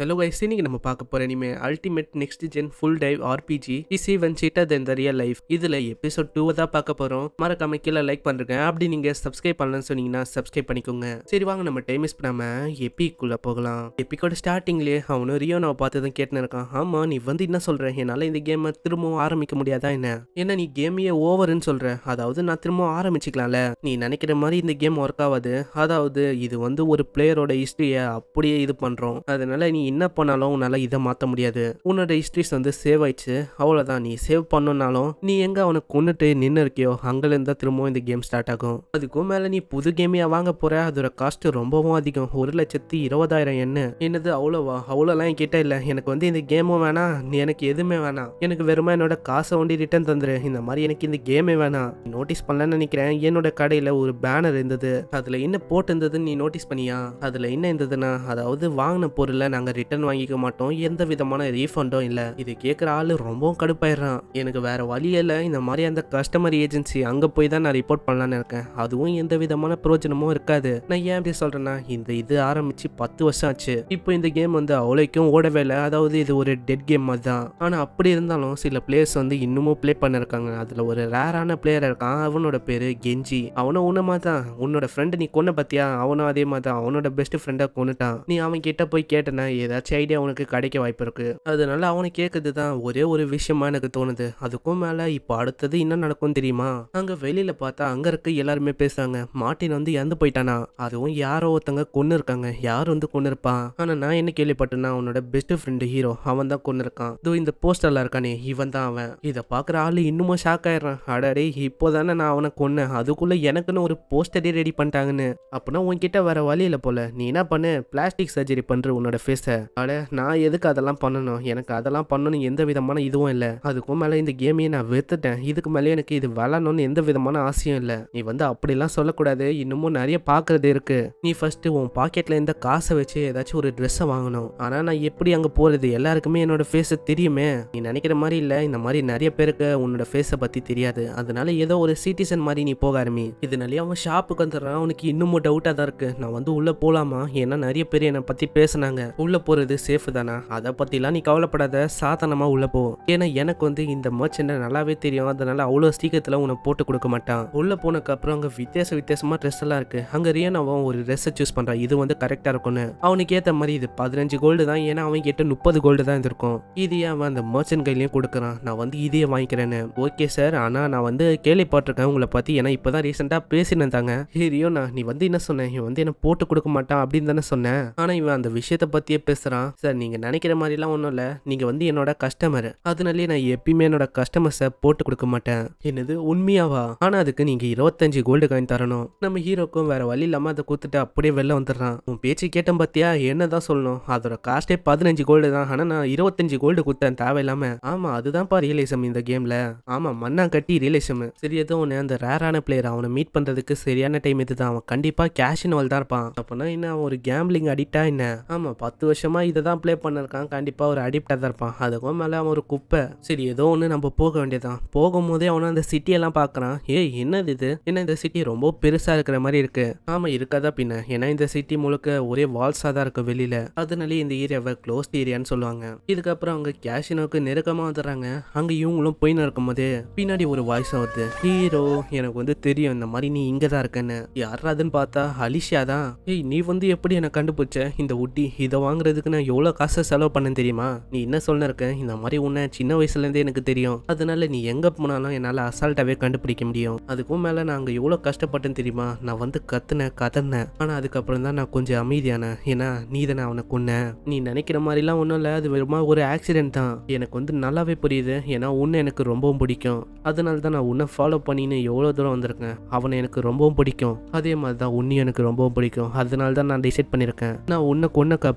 hello guys இன்னைக்கு நம்ம பார்க்க போற இனிமே ultimate next gen full dive RPG is even shittier than the real life இதுல எபிசோட் டூ தான் பார்க்க போறோம் மறக்காம கீழே லைக் பண்றேங்க அப்படி நீங்க சப்ஸ்கிரைப் பண்ணலன்னு சொன்னீங்கன்னா சப்ஸ்கிரைப் பண்ணிக்கோங்க சரி வாங்க நம்ம டைம் மிஸ் பண்ணாம எப்பிக்குள்ளே போகலாம் எப்பிக்கோட ஸ்டார்டிங்லயே அவனும் ரியோ நான் பார்த்ததும் கேட்டுன்னு இருக்கான் ஆமா நீ வந்து என்ன சொல்கிறேன் என்னால இந்த கேமை திரும்பவும் ஆரம்பிக்க முடியாதா என்ன ஏன்னா நீ கேமையே ஓவர்னு சொல்ற அதாவது நான் திரும்பவும் ஆரம்பிச்சுக்கலாம்ல நீ நினைக்கிற மாதிரி இந்த கேம் ஒர்க் ஆகாது அதாவது இது வந்து ஒரு பிளேயரோட ஹிஸ்ட்ரியை அப்படியே இது பண்றோம் அதனால நீ என்ன பண்ணாலும் உன்னால் இதை மாற்ற முடியாது உன்னோட ஹிஸ்ட்ரிஸ் வந்து சேவ் ஆயிடுச்சு அவ்வளோதான் நீ சேவ் பண்ணனாலும் நீ எங்கே அவனை கொண்டுட்டு நின்று இருக்கியோ அங்கேருந்து தான் திரும்பவும் இந்த கேம் ஸ்டார்ட் ஆகும் அதுக்கும் மேலே நீ புது கேமையாக வாங்க போகிற அதோட காஸ்ட் ரொம்பவும் அதிகம் ஒரு லட்சத்தி இருபதாயிரம் என்ன என்னது அவ்வளோவா அவ்வளோலாம் என்கிட்ட இல்லை எனக்கு வந்து இந்த கேமும் வேணாம் நீ எனக்கு எதுவுமே வேணாம் எனக்கு வெறுமா என்னோட காசை ஒண்டி ரிட்டர்ன் தந்துரு இந்த மாதிரி எனக்கு இந்த கேமே வேணாம் நோட்டீஸ் பண்ணலன்னு நினைக்கிறேன் என்னோட கடையில் ஒரு பேனர் இருந்தது அதில் என்ன போட்டு இருந்ததுன்னு நீ நோட்டீஸ் பண்ணியா அதில் என்ன இருந்ததுன்னா அதாவது வாங்கின பொருளை நாங்கள் ரிட்டர்ன் வாங்கிக்க மாட்டோம் எந்த விதமான ரீஃபண்டும் இல்லை இது கேட்குற ஆள் ரொம்பவும் கடுப்பாயிடுறான் எனக்கு வேற வழியில் இந்த மாதிரி அந்த கஸ்டமர் ஏஜென்சி அங்கே போய் தான் நான் ரிப்போர்ட் பண்ணலான்னு இருக்கேன் அதுவும் எந்த விதமான பிரயோஜனமும் இருக்காது நான் ஏன் அப்படி சொல்கிறேன்னா இந்த இது ஆரம்பித்து பத்து வருஷம் ஆச்சு இப்போ இந்த கேம் வந்து அவ்வளோக்கும் ஓடவே இல்லை அதாவது இது ஒரு டெட் கேம் மாதிரி தான் ஆனால் அப்படி இருந்தாலும் சில பிளேயர்ஸ் வந்து இன்னமும் ப்ளே பண்ணிருக்காங்க அதில் ஒரு ரேரான பிளேயர் இருக்கான் அவனோட பேர் கெஞ்சி அவனும் உன்னமாக தான் உன்னோட ஃப்ரெண்டு நீ கொன்ன பார்த்தியா அவனும் அதே மாதிரி தான் அவனோட பெஸ்ட் ஃப்ரெண்டாக கொண்டுட்டான் நீ அவன் கிட்ட போய் கேட்டனா ஏதாச்சும் ஐடியா அவனுக்கு கிடைக்க வாய்ப்பு இருக்கு அதனால அவனை கேட்குறது தான் ஒரே ஒரு விஷயமா எனக்கு தோணுது அதுக்கும் மேல இப்போ அடுத்தது என்ன நடக்கும் தெரியுமா அங்க வெளியில பார்த்தா அங்க இருக்க எல்லாருமே பேசுறாங்க மாட்டின் வந்து இறந்து போயிட்டானா அதுவும் யாரோ ஒருத்தங்க கொண்டு இருக்காங்க யார் வந்து கொண்டு இருப்பான் ஆனால் நான் என்ன கேள்விப்பட்டேன்னா அவனோட பெஸ்ட் ஃப்ரெண்டு ஹீரோ அவன் தான் கொண்டு இருக்கான் இதோ இந்த போஸ்டர்ல இருக்கானே இவன் தான் அவன் இதை பாக்குற ஆள் இன்னுமும் ஷாக் ஆயிடுறான் அடாடே இப்போ தானே நான் அவனை கொன்னேன் அதுக்குள்ளே எனக்குன்னு ஒரு போஸ்டரே ரெடி பண்ணிட்டாங்கன்னு அப்படின்னா உன்கிட்ட வேற வழியில் போல நீ என்ன பண்ணு பிளாஸ்டிக் சர்ஜரி பண்ணுற உன்னோட ஃபேஸை அட நான் எதுக்கு அதெல்லாம் பண்ணணும் எனக்கு அதெல்லாம் பண்ணணும் எந்த விதமான இதுவும் இல்லை அதுக்கும் மேல இந்த கேமையே நான் வெத்துட்டேன் இதுக்கு மேலே எனக்கு இது விளாடணும்னு எந்த விதமான ஆசையும் இல்லை நீ வந்து அப்படிலாம் சொல்லக்கூடாது இன்னமும் நிறைய பாக்குறது இருக்கு நீ ஃபர்ஸ்ட் உன் பாக்கெட்ல இந்த காசை வச்சு ஏதாச்சும் ஒரு ட்ரெஸ்ஸை வாங்கணும் ஆனா நான் எப்படி அங்க போறது எல்லாருக்குமே என்னோட ஃபேஸை தெரியுமே நீ நினைக்கிற மாதிரி இல்லை இந்த மாதிரி நிறைய பேருக்கு உன்னோட ஃபேஸை பத்தி தெரியாது அதனால ஏதோ ஒரு சிட்டிசன் மாதிரி நீ போக ஆரம்பி இதனாலே அவன் ஷாப்புக்கு வந்துடுறான் அவனுக்கு இன்னமும் டவுட்டாக தான் இருக்கு நான் வந்து உள்ளே போகலாமா ஏன்னா நிறைய பேர் என்னை பற்றி பேசினாங்க உள்ள போகிறது சேஃப் தானா அதை பற்றிலாம் நீ கவலைப்படாத சாதாரணமாக உள்ளே போவோம் ஏன்னா எனக்கு வந்து இந்த மர்ச்சண்டை நல்லாவே தெரியும் அதனால அவ்வளோ சீக்கிரத்தில் உன்னை போட்டு கொடுக்க மாட்டான் உள்ளே போனதுக்கப்புறம் அங்கே வித்தியாச வித்தியாசமாக ட்ரெஸ் எல்லாம் இருக்குது அங்கே ரியனாவும் ஒரு ட்ரெஸ்ஸை சூஸ் பண்ணுறான் இது வந்து கரெக்டாக இருக்கும்னு அவனுக்கு ஏற்ற மாதிரி இது பதினஞ்சு கோல்டு தான் ஏன்னா அவன் கிட்ட முப்பது கோல்டு தான் இருந்திருக்கும் இதையே அவன் அந்த மர்ச்சன்ட் கையிலையும் கொடுக்குறான் நான் வந்து இதையே வாங்கிக்கிறேன்னு ஓகே சார் ஆனால் நான் வந்து கேள்விப்பட்டிருக்கேன் உங்களை பற்றி ஏன்னா இப்போ தான் ரீசெண்டாக பேசினேன் ஏரியோ நான் நீ வந்து என்ன சொன்னேன் இவன் வந்து என்ன போட்டு கொடுக்க மாட்டான் அப்படின்னு தானே சொன்னேன் ஆனால் இவன் அந்த விஷயத்தை பற்றியே பேசுகிறான் சார் நீங்கள் நினைக்கிற மாதிரிலாம் ஒன்றும் இல்லை நீங்கள் வந்து என்னோட கஸ்டமர் அதனாலே நான் எப்பயுமே என்னோட கஸ்டமர்ஸை போட்டு கொடுக்க மாட்டேன் என்னது உண்மையாவா ஆனால் அதுக்கு நீங்கள் இருபத்தஞ்சு கோல்டு காயின் தரணும் நம்ம ஹீரோக்கும் வேற வழி இல்லாமல் அதை கொடுத்துட்டு அப்படியே வெளில வந்துடுறான் உன் பேச்சு கேட்டேன் பார்த்தியா என்ன தான் சொல்லணும் அதோட காஸ்ட்டே பதினஞ்சு கோல்டு தான் ஆனால் நான் இருபத்தஞ்சு கோல்டு கொடுத்தேன் தேவையில்லாமல் ஆமாம் அதுதான்ப்பா ரியலிசம் இந்த கேமில் ஆமாம் மண்ணா கட்டி ரியலிசம் சரி எதுவும் ஒன்று அந்த ரேரான பிளேயர் அவனை மீட் பண்ணுறதுக்கு சரியான டைம் இதுதான் அவன் கண்டிப்பாக கேஷ் இன்வால் தான் இருப்பான் அப்படின்னா என்ன ஒரு கேம்லிங் அடிக்டா என்ன ஆமாம் பத்து வருஷமாக இதை தான் ப்ளே பண்ணிருக்கான் கண்டிப்பாக ஒரு அடிப்டாக தான் இருப்பான் அதுக்கும் மேலே அவன் ஒரு குப்பை சரி ஏதோ ஒன்று நம்ம போக வேண்டியதான் போகும்போதே அவனை அந்த சிட்டியெல்லாம் பார்க்குறான் ஏய் என்னது இது என்ன இந்த சிட்டி ரொம்ப பெருசாக இருக்கிற மாதிரி இருக்குது ஆமாம் இருக்காதா பின்ன ஏன்னா இந்த சிட்டி முழுக்க ஒரே வால்ஸாக தான் இருக்குது வெளியில் அதனாலே இந்த ஏரியாவை க்ளோஸ்ட் ஏரியான்னு சொல்லுவாங்க இதுக்கப்புறம் அவங்க கேஷினோக்கு நெருக்கமாக வந்துடுறாங்க அங்கே இவங்களும் போய் நடக்கும் போதே பின்னாடி ஒரு வாய்ஸ் வருது ஹீரோ எனக்கு வந்து தெரியும் இந்த மாதிரி நீ இங்கே தான் இருக்கேன்னு யாராதுன்னு பார்த்தா அலிஷா தான் ஏய் நீ வந்து எப்படி என்னை கண்டுபிடிச்ச இந்த உட்டி இதை வாங்க வாங்குறதுக்கு நான் எவ்வளோ காசை செலவு பண்ணேன் தெரியுமா நீ என்ன சொல்ல இந்த மாதிரி உன்னை சின்ன வயசுலேருந்தே எனக்கு தெரியும் அதனால நீ எங்கே போனாலும் என்னால் அசால்ட்டாகவே கண்டுபிடிக்க முடியும் அதுக்கும் மேலே நான் அங்கே எவ்வளோ கஷ்டப்பட்டேன்னு தெரியுமா நான் வந்து கத்துனேன் கதறினேன் ஆனால் அதுக்கப்புறம் தான் நான் கொஞ்சம் அமைதியானேன் ஏன்னா நீ தானே அவனை கொன்னேன் நீ நினைக்கிற மாதிரிலாம் ஒன்றும் இல்லை அது வெறுமா ஒரு ஆக்சிடென்ட் தான் எனக்கு வந்து நல்லாவே புரியுது ஏன்னா உன்னை எனக்கு ரொம்பவும் பிடிக்கும் அதனால தான் நான் உன்னை ஃபாலோ பண்ணின்னு எவ்வளோ தூரம் வந்திருக்கேன் அவனை எனக்கு ரொம்பவும் பிடிக்கும் அதே மாதிரி தான் உன்னையும் எனக்கு ரொம்பவும் பிடிக்கும் அதனால தான் நான் டிசைட் பண்ணியிருக்கேன் நான் உன்னை கொன்னக்கு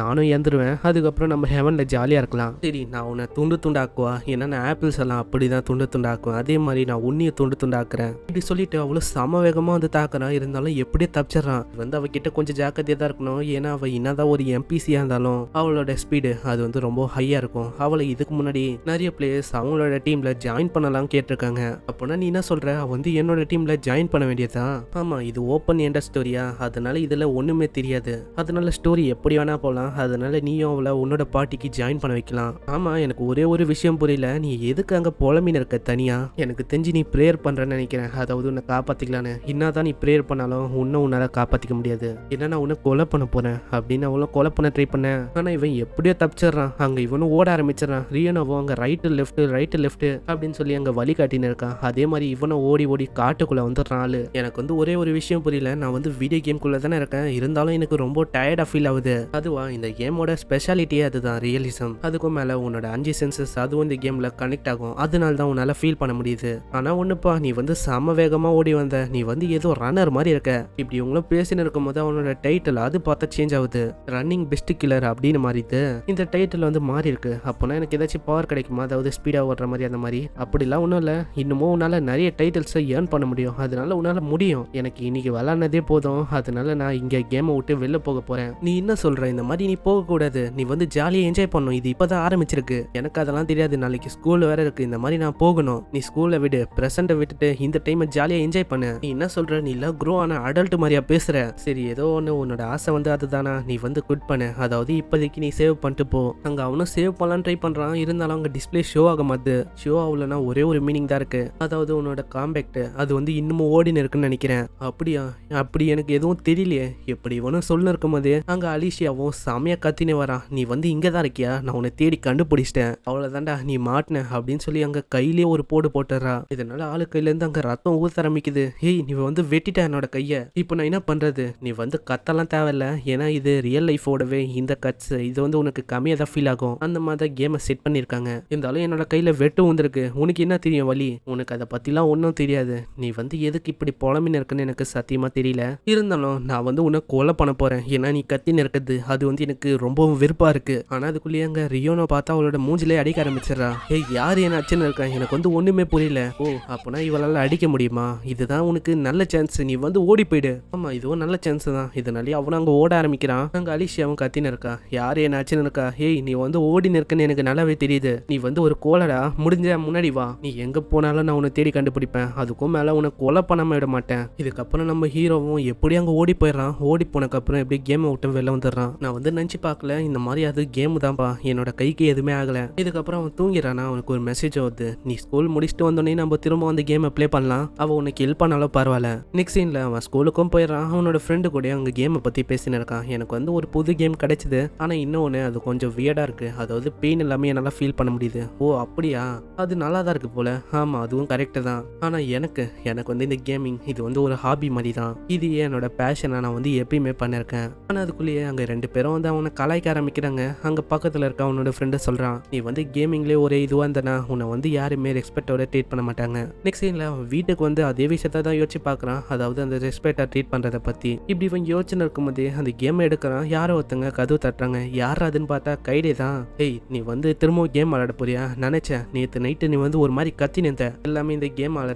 நானும் ஏந்துருவேன் அதுக்கப்புறம் நம்ம ஹெவனில் ஜாலியாக இருக்கலாம் சரி நான் உன்னை துண்டு துண்டாக்குவா ஏன்னா நான் ஆப்பிள்ஸ் எல்லாம் அப்படி தான் துண்டு துண்டாக்குவேன் அதே மாதிரி நான் உன்னியை துண்டு துண்டாக்குறேன் இப்படி சொல்லிட்டு அவ்வளோ சம வேகமாக வந்து தாக்குறான் இருந்தாலும் எப்படியே தப்பிச்சிடறான் வந்து அவகிட்ட கொஞ்சம் ஜாக்கிரதையாக தான் இருக்கணும் ஏன்னா அவள் என்னதான் ஒரு எம்பிசியாக இருந்தாலும் அவளோட ஸ்பீடு அது வந்து ரொம்ப ஹையாக இருக்கும் அவளை இதுக்கு முன்னாடி நிறைய பிளேயர்ஸ் அவங்களோட டீமில் ஜாயின் பண்ணலாம் கேட்டிருக்காங்க அப்போனா நீ என்ன சொல்கிற வந்து என்னோட டீமில் ஜாயின் பண்ண வேண்டியதான் ஆமாம் இது ஓப்பன் என்ற ஸ்டோரியா அதனால இதில் ஒன்றுமே தெரியாது அதனால ஸ்டோரி எப்படி வேணா போகலாம் பண்ணலாம் அதனால நீயும் அவளை உன்னோட பாட்டிக்கு ஜாயின் பண்ண வைக்கலாம் ஆமாம் எனக்கு ஒரே ஒரு விஷயம் புரியல நீ எதுக்கு அங்கே புலமின் இருக்க தனியாக எனக்கு தெரிஞ்சு நீ ப்ரேயர் பண்ணுறேன்னு நினைக்கிறேன் அதாவது உன்னை காப்பாத்திக்கலான்னு என்னதான் நீ ப்ரேயர் பண்ணாலும் உன்னை உன்னால காப்பாற்றிக்க முடியாது என்ன நான் உன்னை கொலை பண்ண போறேன் அப்படின்னு அவளை கொலை பண்ண ட்ரை பண்ணேன் ஆனால் இவன் எப்படியோ தப்பிச்சிடறான் அங்கே இவனும் ஓட ஆரம்பிச்சிடறான் ரியனோவும் அங்கே ரைட்டு லெஃப்ட்டு ரைட்டு லெஃப்ட்டு அப்படின்னு சொல்லி அங்கே வழி காட்டின்னு இருக்கான் அதே மாதிரி இவனும் ஓடி ஓடி காட்டுக்குள்ளே வந்துடுறான் ஆளு எனக்கு வந்து ஒரே ஒரு விஷயம் புரியல நான் வந்து வீடியோ குள்ள தானே இருக்கேன் இருந்தாலும் எனக்கு ரொம்ப டயர்டா ஃபீல் ஆகுது அதுவா இந்த கேமோட ஸ்பெஷாலிட்டியே அதுதான் ரியலிசம் அதுக்கும் மேலே உன்னோட அஞ்சு சென்சஸ் அதுவும் இந்த கேமில் கனெக்ட் ஆகும் அதனால தான் உன்னால் ஃபீல் பண்ண முடியுது ஆனால் ஒன்றுப்பா நீ வந்து சம வேகமா ஓடி வந்த நீ வந்து ஏதோ ரன்னர் மாதிரி இருக்க இப்படி இவங்களும் இருக்கும் போது அவனோட டைட்டில் அது பார்த்தா சேஞ்ச் ஆகுது ரன்னிங் பெஸ்ட் கில்லர் அப்படின்னு மாறிது இந்த டைட்டில் வந்து மாறி இருக்கு அப்போனா எனக்கு ஏதாச்சும் பவர் கிடைக்குமா அதாவது ஸ்பீடாக ஓடுற மாதிரி அந்த மாதிரி அப்படிலாம் ஒன்றும் இல்லை இன்னமும் உன்னால் நிறைய டைட்டில்ஸை ஏர்ன் பண்ண முடியும் அதனால உன்னால் முடியும் எனக்கு இன்னைக்கு விளாட்னதே போதும் அதனால நான் இங்கே கேமை விட்டு வெளில போக போகிறேன் நீ என்ன சொல்கிற இந்த மாதிரி மாதிரி நீ போகக்கூடாது நீ வந்து ஜாலியாக என்ஜாய் பண்ணும் இது இப்போ தான் ஆரம்பிச்சிருக்கு எனக்கு அதெல்லாம் தெரியாது நாளைக்கு ஸ்கூல் வேற இருக்கு இந்த மாதிரி நான் போகணும் நீ ஸ்கூலில் விடு ப்ரெசண்ட்டை விட்டுட்டு இந்த டைமை ஜாலியாக என்ஜாய் பண்ணு நீ என்ன சொல்கிற நீ எல்லாம் குரோ ஆன அடல்ட் மாதிரியா பேசுற சரி ஏதோ ஒன்று உன்னோட ஆசை வந்து அதுதானா நீ வந்து குட் பண்ணு அதாவது இப்போதைக்கு நீ சேவ் பண்ணிட்டு போ அங்கே அவனும் சேவ் பண்ணலான்னு ட்ரை பண்ணுறான் இருந்தாலும் அங்கே டிஸ்பிளே ஷோ ஆக மாட்டுது ஷோ ஆகலன்னா ஒரே ஒரு மீனிங் தான் இருக்குது அதாவது உன்னோட காம்பேக்ட் அது வந்து இன்னமும் ஓடின்னு இருக்குன்னு நினைக்கிறேன் அப்படியா அப்படி எனக்கு எதுவும் தெரியலையே எப்படி இவனும் இருக்கும் இருக்கும்போது அங்கே அலிஷியாவும் செம்மையாக கத்தினே வரா நீ வந்து இங்கே தான் இருக்கியா நான் உன்னை தேடி கண்டுபிடிச்சிட்டேன் அவ்வளோதாண்டா நீ மாட்டின அப்படின்னு சொல்லி அங்கே கையிலே ஒரு போடு போட்டுறா இதனால ஆளு கையிலேருந்து அங்கே ரத்தம் ஊத்த ஆரம்பிக்குது ஹேய் நீ வந்து வெட்டிட்ட என்னோட கையை இப்போ நான் என்ன பண்ணுறது நீ வந்து கத்தெல்லாம் தேவையில்ல ஏன்னா இது ரியல் லைஃபோடவே இந்த கட்ஸ் இது வந்து உனக்கு கம்மியாக தான் ஃபீல் ஆகும் அந்த மாதிரி கேமை செட் பண்ணியிருக்காங்க இருந்தாலும் என்னோட கையில் வெட்டு வந்திருக்கு உனக்கு என்ன தெரியும் வழி உனக்கு அதை பற்றிலாம் ஒன்றும் தெரியாது நீ வந்து எதுக்கு இப்படி புலமின்னு இருக்குன்னு எனக்கு சத்தியமாக தெரியல இருந்தாலும் நான் வந்து உன்னை கொலை பண்ண போகிறேன் ஏன்னா நீ கத்தின்னு இருக்கிறது அது வந்து எனக்கு ரொம்பவும் வெறுப்பாக இருக்குது ஆனால் அதுக்குள்ளேயே அங்கே ரியோனோ பார்த்தா அவளோட மூஞ்சிலே அடிக்க ஆரம்பிச்சிடறா ஏ யார் என்ன அச்சன்னு இருக்கா எனக்கு வந்து ஒன்றுமே புரியல ஓ அப்பனா இவளால் அடிக்க முடியுமா இதுதான் உனக்கு நல்ல சான்ஸ் நீ வந்து ஓடி போயிடு ஆமாம் இதுவும் நல்ல சான்ஸ் தான் இதனாலே அவன் அங்கே ஓட ஆரம்பிக்கிறான் அங்கே அலிஷியாவும் கத்தின்னு இருக்கா யார் என்ன ஆச்சுன்னு இருக்கா ஏய் நீ வந்து ஓடி நிற்கன்னு எனக்கு நல்லாவே தெரியுது நீ வந்து ஒரு கோலடா முடிஞ்ச முன்னாடி வா நீ எங்கே போனாலும் நான் உன்னை தேடி கண்டுபிடிப்பேன் அதுக்கும் மேலே உன்னை கொலை பண்ணாம விட மாட்டேன் இதுக்கப்புறம் நம்ம ஹீரோவும் எப்படி அங்கே ஓடி போயிடுறான் ஓடி போனக்கப்புறம் எப்படி கேம் விட்டு வெளில வந்துடுறான் நான் வந்து வந்து நினச்சி பார்க்கல இந்த மாதிரி அது கேமு தான்ப்பா என்னோட கைக்கு எதுவுமே ஆகலை இதுக்கப்புறம் அவன் தூங்கிறானா அவனுக்கு ஒரு மெசேஜ் வருது நீ ஸ்கூல் முடிச்சுட்டு வந்தோடனே நம்ம திரும்ப வந்து கேமை ப்ளே பண்ணலாம் அவன் உனக்கு ஹெல்ப் பண்ணாலும் பரவாயில்ல நெக்ஸ்ட் சீனில் அவன் ஸ்கூலுக்கும் போயிடறான் அவனோட ஃப்ரெண்டு கூட அவங்க கேமை பற்றி பேசினு இருக்கான் எனக்கு வந்து ஒரு புது கேம் கிடைச்சிது ஆனால் இன்னொன்று அது கொஞ்சம் வியர்டாக இருக்குது அதாவது பெயின் எல்லாமே என்னால் ஃபீல் பண்ண முடியுது ஓ அப்படியா அது நல்லா தான் இருக்குது போல் ஆமாம் அதுவும் கரெக்டு தான் ஆனால் எனக்கு எனக்கு வந்து இந்த கேமிங் இது வந்து ஒரு ஹாபி மாதிரி தான் இது என்னோட பேஷனை நான் வந்து எப்பயுமே பண்ணியிருக்கேன் ஆனால் அதுக்குள்ளேயே அங்கே ரெண்டு பேரும் எல்லாரும் வந்து அவனை கலாய்க்க ஆரம்பிக்கிறாங்க அங்கே பக்கத்தில் இருக்க அவனோட ஃப்ரெண்டு சொல்கிறான் நீ வந்து கேமிங்லேயே ஒரே இதுவாக இருந்தனா உன்னை வந்து யாருமே ரெஸ்பெக்டோட ட்ரீட் பண்ண மாட்டாங்க நெக்ஸ்ட் சீனில் அவன் வீட்டுக்கு வந்து அதே விஷயத்த தான் யோசிச்சு பார்க்குறான் அதாவது அந்த ரெஸ்பெக்டாக ட்ரீட் பண்ணுறதை பற்றி இப்படி இவன் யோசனை இருக்கும்போதே அந்த கேமை எடுக்கிறான் யாரோ ஒருத்தங்க கதவு தட்டுறாங்க யார் அதுன்னு பார்த்தா கைடே தான் ஏய் நீ வந்து திரும்பவும் கேம் விளாட போறியா நினைச்சேன் நேற்று நைட்டு நீ வந்து ஒரு மாதிரி கத்தி நின்ற எல்லாமே இந்த கேம் ஆள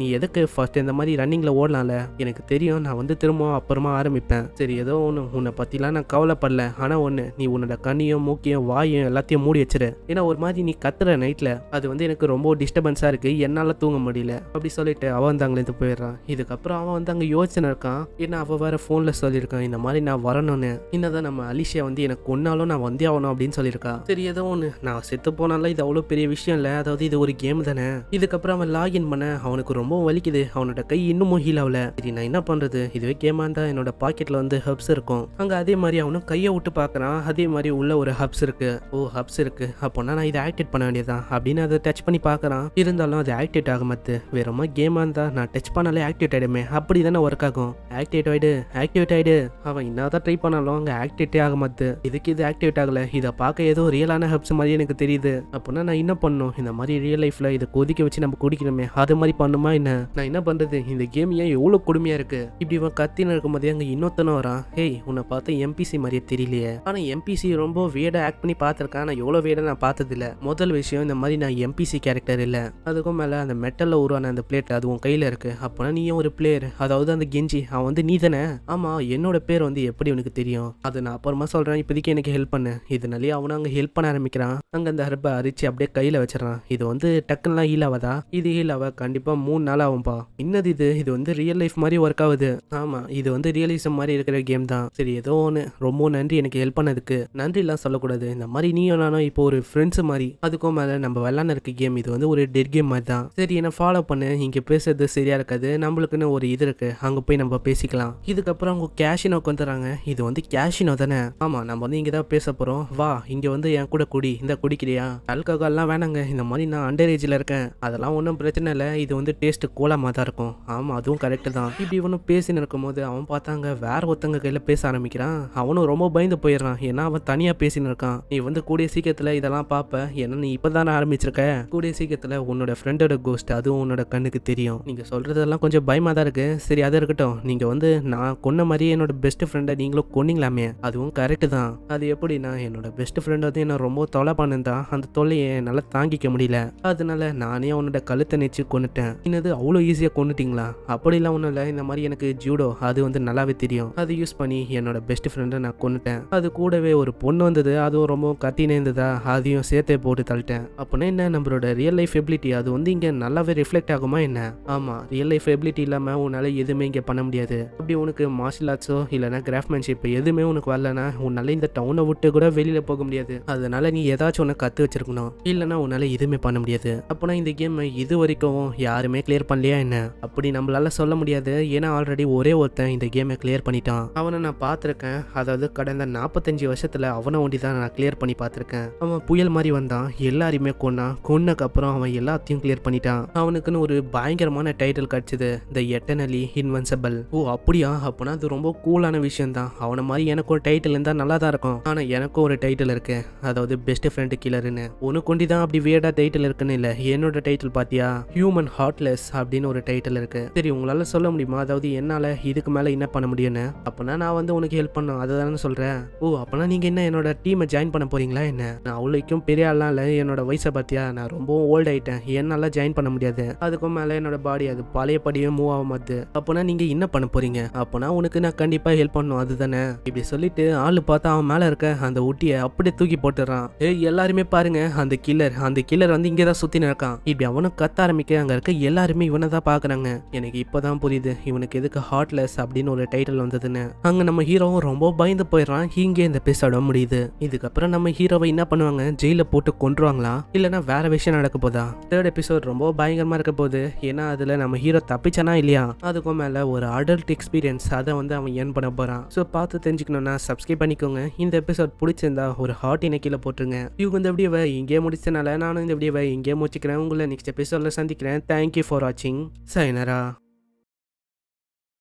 நீ எதுக்கு ஃபர்ஸ்ட் இந்த மாதிரி ரன்னிங்கில் ஓடலாம்ல எனக்கு தெரியும் நான் வந்து திரும்பவும் அப்புறமா ஆரம்பிப்பேன் சரி ஏதோ ஒன்று உன்னை பற்றிலாம் நான் கவலைப்படல வரல ஆனா ஒண்ணு நீ உன்னோட கண்ணியும் மூக்கையும் வாயும் எல்லாத்தையும் மூடி வச்சிரு ஏன்னா ஒரு மாதிரி நீ கத்துற நைட்டில் அது வந்து எனக்கு ரொம்ப டிஸ்டர்பன்ஸாக இருக்கு என்னால் தூங்க முடியல அப்படி சொல்லிட்டு அவன் வந்து அங்கேருந்து போயிடுறான் இதுக்கப்புறம் அவன் வந்து அங்கே யோசனை இருக்கான் ஏன்னா அவள் வேற ஃபோனில் சொல்லியிருக்கான் இந்த மாதிரி நான் வரணும்னு என்னதான் நம்ம அலிஷா வந்து எனக்கு கொன்னாலும் நான் வந்தே ஆகணும் அப்படின்னு சொல்லியிருக்கா சரி ஏதோ ஒன்று நான் செத்து போனாலும் இது அவ்வளோ பெரிய விஷயம் இல்லை அதாவது இது ஒரு கேம் தானே இதுக்கப்புறம் அவன் லாகின் பண்ண அவனுக்கு ரொம்ப வலிக்குது அவனோட கை இன்னமும் ஹீல் ஆகல சரி நான் என்ன பண்ணுறது இதுவே கேமாக இருந்தால் என்னோட பாக்கெட்டில் வந்து ஹெப்ஸ் இருக்கும் அங்கே அதே மாதிரி அவனும் கை வெளியே விட்டு பார்க்குறான் அதே மாதிரி உள்ளே ஒரு ஹப்ஸ் இருக்கு ஓ ஹப்ஸ் இருக்கு அப்போனா நான் இதை ஆக்டிவேட் பண்ண வேண்டியதான் அப்படின்னு அதை டச் பண்ணி பார்க்குறான் இருந்தாலும் அது ஆக்டிவேட் ஆக மாத்து வெறுமா கேமாக இருந்தால் நான் டச் பண்ணாலே ஆக்டிவேட் ஆகிடுமே அப்படி தானே ஒர்க் ஆகும் ஆக்டிவேட் ஆகிடு ஆக்டிவேட் ஆகிடு அவன் என்னதான் ட்ரை பண்ணாலும் அங்கே ஆக்டிவேட்டே ஆக மாத்து இதுக்கு இது ஆக்டிவேட் ஆகலை இதை பார்க்க ஏதோ ரியலான ஹப்ஸ் மாதிரி எனக்கு தெரியுது அப்படின்னா நான் என்ன பண்ணும் இந்த மாதிரி ரியல் லைஃப்பில் இதை கொதிக்க வச்சு நம்ம குடிக்கணுமே அது மாதிரி பண்ணுமா என்ன நான் என்ன பண்ணுறது இந்த கேம் ஏன் எவ்வளோ கொடுமையாக இருக்குது இப்படி இவன் கத்தின்னு இருக்கும்போதே அங்கே இன்னொத்தனும் வரான் ஹேய் உன்னை பார்த்து எம்பிசி மாதிரி தெரியலையே ஆனா எம்பிசி ரொம்ப வியடா ஆக்ட் பண்ணி பார்த்துருக்கேன் ஆனால் எவ்வளோ வியடா நான் பார்த்ததில்ல முதல் விஷயம் இந்த மாதிரி நான் எம்பிசி கேரக்டர் இல்லை அதுக்கும் மேலே அந்த மெட்டலில் உருவான அந்த பிளேட் அது உன் கையில் இருக்கு அப்பனா நீயும் ஒரு பிளேயர் அதாவது அந்த கெஞ்சி அவன் வந்து நீ தானே ஆமாம் என்னோட பேர் வந்து எப்படி உனக்கு தெரியும் அது நான் அப்புறமா சொல்கிறேன் இப்போதைக்கு எனக்கு ஹெல்ப் பண்ணு இதனாலே அவனை அங்கே ஹெல்ப் பண்ண ஆரம்பிக்கிறான் அங்கே அந்த ஹர்பை அரிச்சு அப்படியே கையில் வச்சிடறான் இது வந்து டக்குன்னுலாம் ஹீல் ஆகாதா இது ஹீல் ஆவ கண்டிப்பாக மூணு நாள் ஆகும்பா என்னது இது இது வந்து ரியல் லைஃப் மாதிரி ஒர்க் ஆகுது ஆமாம் இது வந்து ரியலிசம் மாதிரி இருக்கிற கேம் தான் சரி ஏதோ ஒன்று ரொம்ப நன்றி எனக்கு ஹெல்ப் பண்ணதுக்கு நன்றிலாம் சொல்லக்கூடாது இந்த மாதிரி நீயும் நானும் இப்போ ஒரு ஃப்ரெண்ட்ஸ் மாதிரி அதுக்கும் மேலே நம்ம விளாட்ன இருக்க கேம் இது வந்து ஒரு டெட் கேம் மாதிரி தான் சரி என்ன ஃபாலோ பண்ணு இங்கே பேசுறது சரியா இருக்காது நம்மளுக்குன்னு ஒரு இது இருக்கு அங்கே போய் நம்ம பேசிக்கலாம் இதுக்கப்புறம் அவங்க கேஷினோக்கு வந்துடுறாங்க இது வந்து கேஷினோ தானே ஆமாம் நம்ம வந்து இங்கே தான் பேச போகிறோம் வா இங்கே வந்து என் கூட குடி இந்த குடிக்கிறியா ஆல்கஹால்லாம் வேணாங்க இந்த மாதிரி நான் அண்டர் ஏஜில் இருக்கேன் அதெல்லாம் ஒன்றும் பிரச்சனை இல்லை இது வந்து டேஸ்ட்டு கோலமாக தான் இருக்கும் ஆமாம் அதுவும் கரெக்டு தான் இப்படி இவனும் பேசின்னு இருக்கும்போது அவன் பார்த்தாங்க வேற ஒருத்தங்க கையில் பேச ஆரம்பிக்கிறான் அவனும் ரொம்ப பயந்து போயிடுறான் ஏன்னா அவன் தனியா பேசின்னு இருக்கான் நீ வந்து கூடிய சீக்கிரத்துல இதெல்லாம் பாப்ப ஏன்னா நீ இப்பதானே ஆரம்பிச்சிருக்க கூடிய சீக்கிரத்துல உன்னோட ஃப்ரெண்டோட கோஸ்ட் அதுவும் உன்னோட கண்ணுக்கு தெரியும் நீங்க சொல்றதெல்லாம் கொஞ்சம் பயமா தான் இருக்கு சரி அது இருக்கட்டும் நீங்க வந்து நான் கொன்ன மாதிரியே என்னோட பெஸ்ட் ஃப்ரெண்டை நீங்களும் கொன்னீங்களாமே அதுவும் கரெக்ட் தான் அது எப்படின்னா என்னோட பெஸ்ட் ஃப்ரெண்ட் வந்து என்ன ரொம்ப தொலை பண்ணிருந்தா அந்த தொல்லையை என்னால தாங்கிக்க முடியல அதனால நானே உன்னோட கழுத்தை நிச்சு கொண்டுட்டேன் என்னது அவ்வளோ ஈஸியா கொண்டுட்டீங்களா அப்படிலாம் ஒன்றும் இல்லை இந்த மாதிரி எனக்கு ஜூடோ அது வந்து நல்லாவே தெரியும் அதை யூஸ் பண்ணி என்னோட பெஸ்ட் ஃப்ரெண்டை நான் கொண்டு தள்ளிட்டேன் அது கூடவே ஒரு பொண்ணு வந்தது அதுவும் ரொம்ப கத்தினே இருந்ததா அதையும் சேர்த்தே போட்டு தள்ளிட்டேன் அப்படின்னா என்ன நம்மளோட ரியல் லைஃப் எபிலிட்டி அது வந்து இங்கே நல்லாவே ரிஃப்ளெக்ட் ஆகுமா என்ன ஆமாம் ரியல் லைஃப் எபிலிட்டி இல்லாமல் உன்னால் எதுவுமே இங்கே பண்ண முடியாது அப்படி உனக்கு மார்ஷியல் ஆர்ட்ஸோ இல்லைனா கிராஃப்ட்மேன்ஷிப் எதுவுமே உனக்கு வரலனா உன்னால இந்த டவுனை விட்டு கூட வெளியில் போக முடியாது அதனால நீ ஏதாச்சும் உனக்கு கற்று வச்சிருக்கணும் இல்லைன்னா உன்னால் எதுவுமே பண்ண முடியாது அப்படின்னா இந்த கேம் இது வரைக்கும் யாருமே கிளியர் பண்ணலையா என்ன அப்படி நம்மளால சொல்ல முடியாது ஏன்னா ஆல்ரெடி ஒரே ஒருத்தன் இந்த கேமை கிளியர் பண்ணிட்டான் அவனை நான் பார்த்துருக்கேன் அதாவது கடந்த இந்த நாற்பத்தஞ்சு வருஷத்தில் அவனை ஒண்டி தான் நான் கிளியர் பண்ணி பார்த்துருக்கேன் அவன் புயல் மாதிரி வந்தான் எல்லாரையுமே கொன்னான் அப்புறம் அவன் எல்லாத்தையும் கிளியர் பண்ணிட்டான் அவனுக்குன்னு ஒரு பயங்கரமான டைட்டில் கிடச்சிது த எட்டனலி இன்வென்சபிள் ஓ அப்படியா அப்படின்னா அது ரொம்ப கூலான விஷயம் தான் அவனை மாதிரி எனக்கு ஒரு டைட்டில் இருந்தால் நல்லா தான் இருக்கும் ஆனால் எனக்கும் ஒரு டைட்டில் இருக்கு அதாவது பெஸ்ட் ஃப்ரெண்டு கிளர்னு உனக்கு கொண்டி தான் அப்படி வேடா டைட்டில் இருக்குன்னு இல்லை என்னோட டைட்டில் பார்த்தியா ஹியூமன் ஹார்ட்லெஸ் அப்படின்னு ஒரு டைட்டில் இருக்கு சரி உங்களால் சொல்ல முடியுமா அதாவது என்னால் இதுக்கு மேலே என்ன பண்ண முடியும்னு அப்படின்னா நான் வந்து உனக்கு ஹெல்ப் பண்ணும் அதுதானே சொல்ல சொல்கிறேன் ஓ அப்போனா நீங்கள் என்ன என்னோட டீமை ஜாயின் பண்ண போகிறீங்களா என்ன நான் அவ்வளோக்கும் பெரிய ஆள்லாம் இல்லை என்னோட வயசை பார்த்தியா நான் ரொம்பவும் ஓல்ட் ஆகிட்டேன் என்னால் ஜாயின் பண்ண முடியாது அதுக்கும் மேலே என்னோட பாடி அது பழைய படியே மூவ் ஆக மாட்டுது அப்போனா நீங்கள் என்ன பண்ண போகிறீங்க அப்போனா உனக்கு நான் கண்டிப்பாக ஹெல்ப் பண்ணும் அதுதானே இப்படி சொல்லிட்டு ஆள் பார்த்தா அவன் மேலே இருக்க அந்த ஊட்டியை அப்படியே தூக்கி போட்டுறான் ஏ எல்லாருமே பாருங்க அந்த கில்லர் அந்த கில்லர் வந்து இங்கே தான் சுற்றி நடக்கான் இப்படி அவனும் கத்த ஆரம்பிக்க அங்கே இருக்க எல்லாருமே இவனை தான் பார்க்குறாங்க எனக்கு இப்போ தான் புரியுது இவனுக்கு எதுக்கு ஹார்ட்லெஸ் அப்படின்னு ஒரு டைட்டில் வந்ததுன்னு அங்கே நம்ம ஹீரோவும் ரொம்ப பயந்து போயிருக்கான் போயிடுறான் ஹீங்கே இந்த எபிசோட முடியுது இதுக்கப்புறம் நம்ம ஹீரோவை என்ன பண்ணுவாங்க ஜெயில போட்டு கொண்டுருவாங்களா இல்லைனா வேற விஷயம் நடக்க போதா தேர்ட் எபிசோட் ரொம்ப பயங்கரமா இருக்க போகுது ஏன்னா அதுல நம்ம ஹீரோ தப்பிச்சானா இல்லையா அதுக்கும் மேல ஒரு அடல்ட் எக்ஸ்பீரியன்ஸ் அதை வந்து அவன் ஏன் பண்ண போறான் ஸோ பார்த்து தெரிஞ்சுக்கணும்னா சப்ஸ்கிரைப் பண்ணிக்கோங்க இந்த எபிசோட் பிடிச்சிருந்தா ஒரு ஹார்ட் இணைக்கில போட்டுருங்க இவங்க இந்த வீடியோவை இங்கே முடிச்சனால நானும் இந்த விடியவை இங்கே முடிச்சுக்கிறேன் உங்களை நெக்ஸ்ட் எபிசோட்ல சந்திக்கிறேன் தேங்க்யூ ஃபார் வாட்சிங் சைனரா